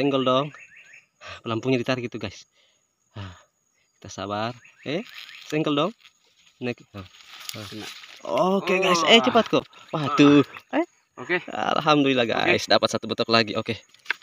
senggol dong pelampungnya ah, ditarik itu guys nah, kita sabar eh senggol dong naik nah, oke okay, oh. guys eh cepat kok waduh ah. eh Oke. Okay. Alhamdulillah guys, okay. dapat satu betok lagi. Oke. Okay.